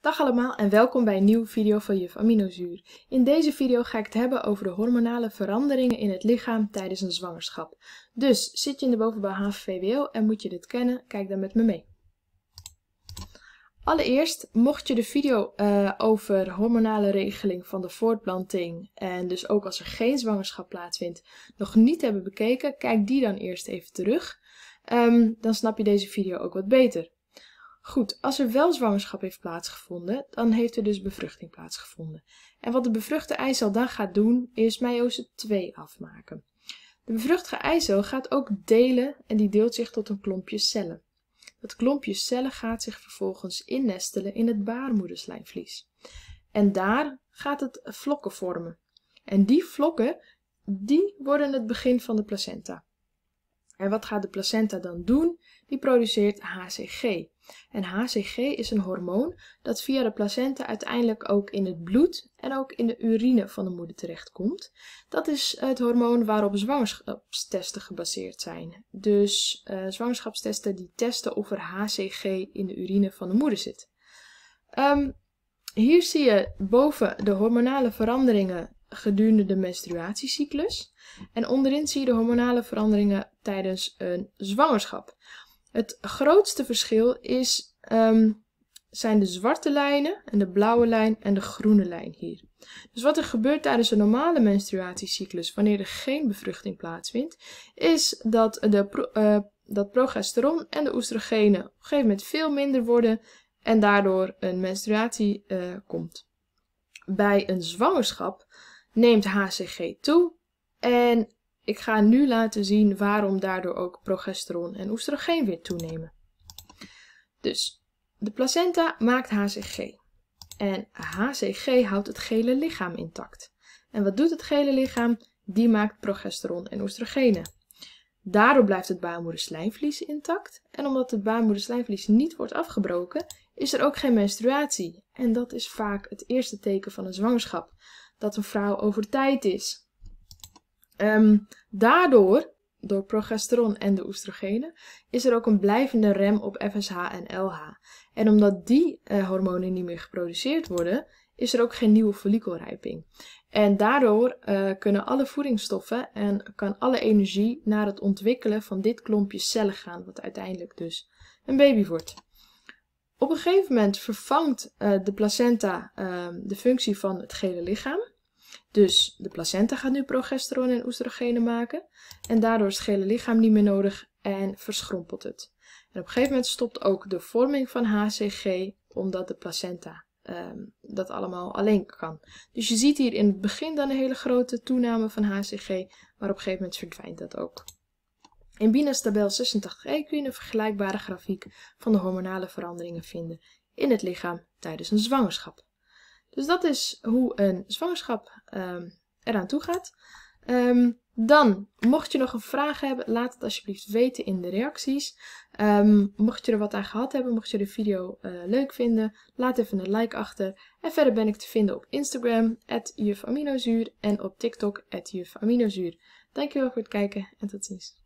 Dag allemaal en welkom bij een nieuwe video van Juf Aminozuur. In deze video ga ik het hebben over de hormonale veranderingen in het lichaam tijdens een zwangerschap. Dus zit je in de bovenbouw HVWO en moet je dit kennen, kijk dan met me mee. Allereerst, mocht je de video eh, over hormonale regeling van de voortplanting en dus ook als er geen zwangerschap plaatsvindt nog niet hebben bekeken, kijk die dan eerst even terug. Ehm, dan snap je deze video ook wat beter. Goed, als er wel zwangerschap heeft plaatsgevonden, dan heeft er dus bevruchting plaatsgevonden. En wat de bevruchte eicel dan gaat doen, is meiose 2 afmaken. De bevruchte eicel gaat ook delen en die deelt zich tot een klompje cellen. Dat klompje cellen gaat zich vervolgens innestelen in het baarmoederslijnvlies. En daar gaat het vlokken vormen. En die vlokken, die worden het begin van de placenta. En wat gaat de placenta dan doen? Die produceert HCG. En HCG is een hormoon dat via de placenta uiteindelijk ook in het bloed en ook in de urine van de moeder terechtkomt. Dat is het hormoon waarop zwangerschapstesten gebaseerd zijn. Dus uh, zwangerschapstesten die testen of er HCG in de urine van de moeder zit. Ehm, hier zie je boven de hormonale veranderingen gedurende de menstruatiecyclus. En onderin zie je de hormonale veranderingen tijdens een zwangerschap. Het grootste verschil is, ehm, zijn de zwarte lijnen en de blauwe lijn en de groene lijn hier. Dus wat er gebeurt tijdens een normale menstruatiecyclus, wanneer er geen bevruchting plaatsvindt, is dat, de eh, dat progesteron en de oestrogenen op een gegeven moment veel minder worden en daardoor een menstruatie eh, komt. Bij een zwangerschap neemt HCG toe. En ik ga nu laten zien waarom daardoor ook progesteron en oestrogeen weer toenemen. Dus de placenta maakt HCG. En HCG houdt het gele lichaam intact. En wat doet het gele lichaam? Die maakt progesteron en oestrogenen. Daardoor blijft het baarmoederslijmvlies intact. En omdat het baarmoederslijmvlies niet wordt afgebroken, is er ook geen menstruatie. En dat is vaak het eerste teken van een zwangerschap dat een vrouw over tijd is. Ehm, daardoor, door progesteron en de oestrogenen, is er ook een blijvende rem op FSH en LH. En omdat die eh, hormonen niet meer geproduceerd worden, is er ook geen nieuwe follicelrijping. En daardoor eh, kunnen alle voedingsstoffen en kan alle energie naar het ontwikkelen van dit klompje cellen gaan, wat uiteindelijk dus een baby wordt. Op een gegeven moment vervangt eh, de placenta ehm, de functie van het gele lichaam. Dus de placenta gaat nu progesteron en oestrogenen maken. En daardoor is het gele lichaam niet meer nodig en verschrompelt het. En op een gegeven moment stopt ook de vorming van HCG omdat de placenta ehm, dat allemaal alleen kan. Dus je ziet hier in het begin dan een hele grote toename van HCG, maar op een gegeven moment verdwijnt dat ook. In Binas tabel 86e kun je een vergelijkbare grafiek van de hormonale veranderingen vinden in het lichaam tijdens een zwangerschap. Dus dat is hoe een zwangerschap ehm, eraan toe gaat. Ehm, dan, mocht je nog een vraag hebben, laat het alsjeblieft weten in de reacties. Ehm, mocht je er wat aan gehad hebben, mocht je de video eh, leuk vinden, laat even een like achter. En verder ben ik te vinden op Instagram, jufaminozuur en op TikTok, jufaminozuur. Dankjewel voor het kijken en tot ziens.